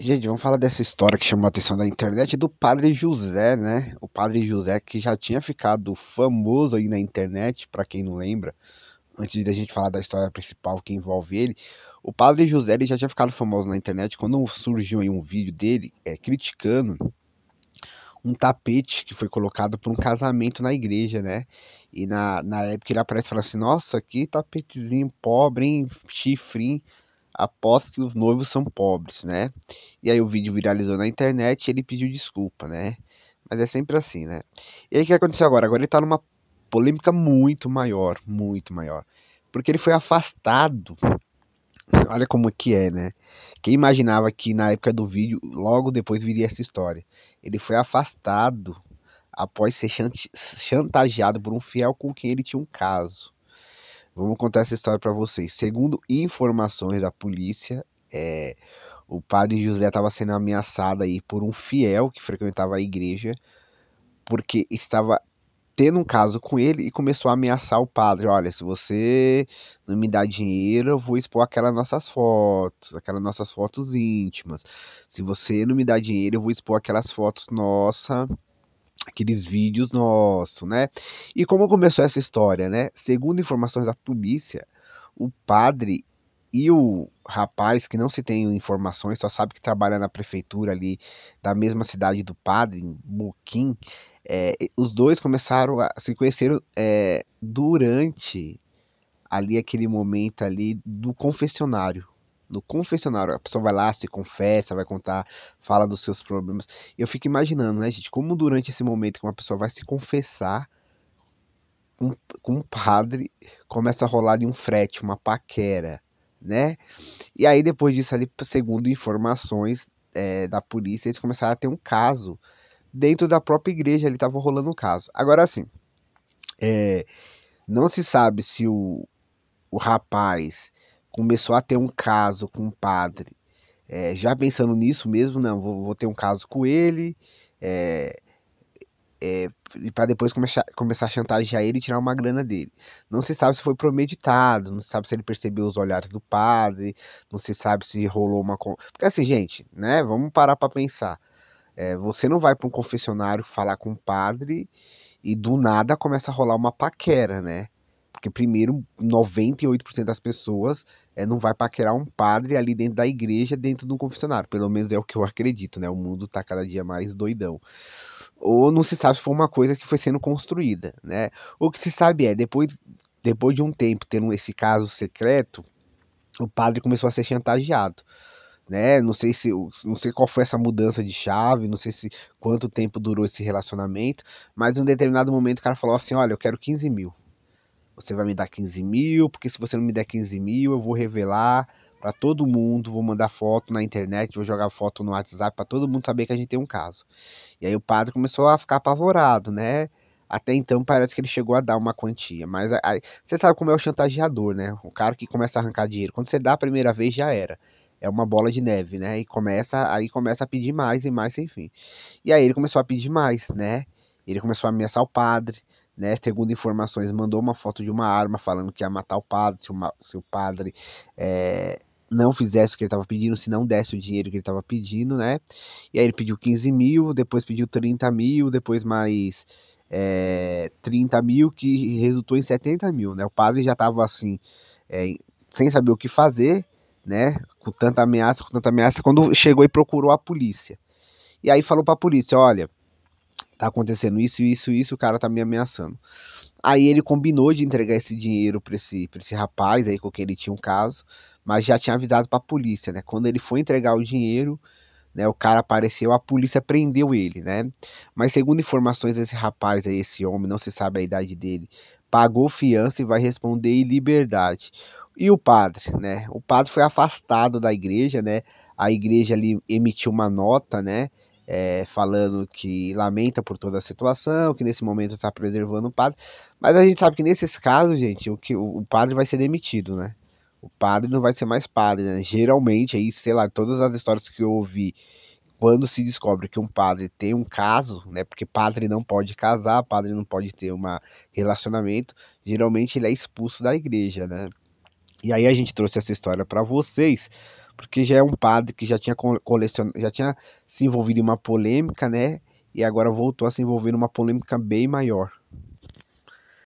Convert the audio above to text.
Gente, vamos falar dessa história que chamou a atenção da internet do Padre José, né? O Padre José que já tinha ficado famoso aí na internet, para quem não lembra, antes da gente falar da história principal que envolve ele, o Padre José ele já tinha ficado famoso na internet quando surgiu aí um vídeo dele é, criticando um tapete que foi colocado por um casamento na igreja, né? E na, na época ele aparece e fala assim, nossa, que tapetezinho pobre, hein? Chifrinho após que os noivos são pobres, né? E aí o vídeo viralizou na internet e ele pediu desculpa, né? Mas é sempre assim, né? E aí o que aconteceu agora? Agora ele tá numa polêmica muito maior, muito maior. Porque ele foi afastado. Olha como que é, né? Quem imaginava que na época do vídeo, logo depois viria essa história. Ele foi afastado após ser chantageado por um fiel com quem ele tinha um caso. Vamos contar essa história para vocês. Segundo informações da polícia, é, o padre José estava sendo ameaçado aí por um fiel que frequentava a igreja, porque estava tendo um caso com ele e começou a ameaçar o padre. Olha, se você não me dá dinheiro, eu vou expor aquelas nossas fotos, aquelas nossas fotos íntimas. Se você não me dá dinheiro, eu vou expor aquelas fotos nossa aqueles vídeos nossos, né? E como começou essa história, né? Segundo informações da polícia, o padre e o rapaz, que não se tem informações, só sabe que trabalha na prefeitura ali da mesma cidade do padre, em Boquim, é, os dois começaram a se conhecer é, durante ali aquele momento ali do confessionário, no confessionário. A pessoa vai lá, se confessa, vai contar, fala dos seus problemas. Eu fico imaginando, né, gente, como durante esse momento que uma pessoa vai se confessar com, com um padre, começa a rolar ali um frete, uma paquera, né? E aí depois disso ali, segundo informações é, da polícia, eles começaram a ter um caso dentro da própria igreja, ele estava rolando um caso. Agora assim, é, não se sabe se o, o rapaz começou a ter um caso com o padre, é, já pensando nisso mesmo, não, vou, vou ter um caso com ele, é, é, e para depois começar, começar a chantagear ele e tirar uma grana dele. Não se sabe se foi promeditado, não se sabe se ele percebeu os olhares do padre, não se sabe se rolou uma. Porque assim, gente, né? Vamos parar para pensar. É, você não vai para um confessionário falar com o padre e do nada começa a rolar uma paquera, né? Porque primeiro 98% das pessoas é, não vai paquerar um padre ali dentro da igreja, dentro de um confessionário. Pelo menos é o que eu acredito, né? O mundo está cada dia mais doidão. Ou não se sabe se foi uma coisa que foi sendo construída, né? O que se sabe é, depois, depois de um tempo tendo esse caso secreto, o padre começou a ser chantageado né? Não sei se não sei qual foi essa mudança de chave, não sei se quanto tempo durou esse relacionamento, mas em um determinado momento o cara falou assim: "Olha, eu quero 15 mil". Você vai me dar 15 mil, porque se você não me der 15 mil, eu vou revelar para todo mundo, vou mandar foto na internet, vou jogar foto no WhatsApp para todo mundo saber que a gente tem um caso. E aí o padre começou a ficar apavorado, né? Até então parece que ele chegou a dar uma quantia, mas aí, você sabe como é o chantageador, né? O cara que começa a arrancar dinheiro. Quando você dá a primeira vez já era. É uma bola de neve, né? E começa, aí começa a pedir mais e mais, enfim. E aí ele começou a pedir mais, né? Ele começou a ameaçar o padre, né? Segundo informações, mandou uma foto de uma arma falando que ia matar o padre se, o se o padre é, não fizesse o que ele estava pedindo, se não desse o dinheiro que ele estava pedindo, né? E aí ele pediu 15 mil, depois pediu 30 mil, depois mais é, 30 mil, que resultou em 70 mil, né? O padre já estava assim, é, sem saber o que fazer, né? Com tanta ameaça, com tanta ameaça, quando chegou e procurou a polícia. E aí falou para a polícia, olha, tá acontecendo isso, isso, isso, o cara tá me ameaçando. Aí ele combinou de entregar esse dinheiro pra esse, pra esse rapaz aí com quem ele tinha um caso, mas já tinha avisado pra polícia, né? Quando ele foi entregar o dinheiro, né, o cara apareceu, a polícia prendeu ele, né? Mas segundo informações, esse rapaz aí, esse homem, não se sabe a idade dele, pagou fiança e vai responder em liberdade. E o padre, né? O padre foi afastado da igreja, né? A igreja ali emitiu uma nota, né? é, falando que lamenta por toda a situação, que nesse momento está preservando o padre. Mas a gente sabe que nesses casos, gente, o, que, o, padre vai ser demitido, né? O padre não vai ser mais padre, né? Geralmente, aí, sei lá, todas as histórias que eu ouvi, quando se descobre que um padre tem um caso, né? Porque padre não pode casar, padre não pode ter um relacionamento, geralmente ele é expulso da igreja, né? E aí a gente trouxe essa história para vocês porque já é um padre que já tinha colecionado, já tinha se envolvido em uma polêmica, né? E agora voltou a se envolver numa polêmica bem maior.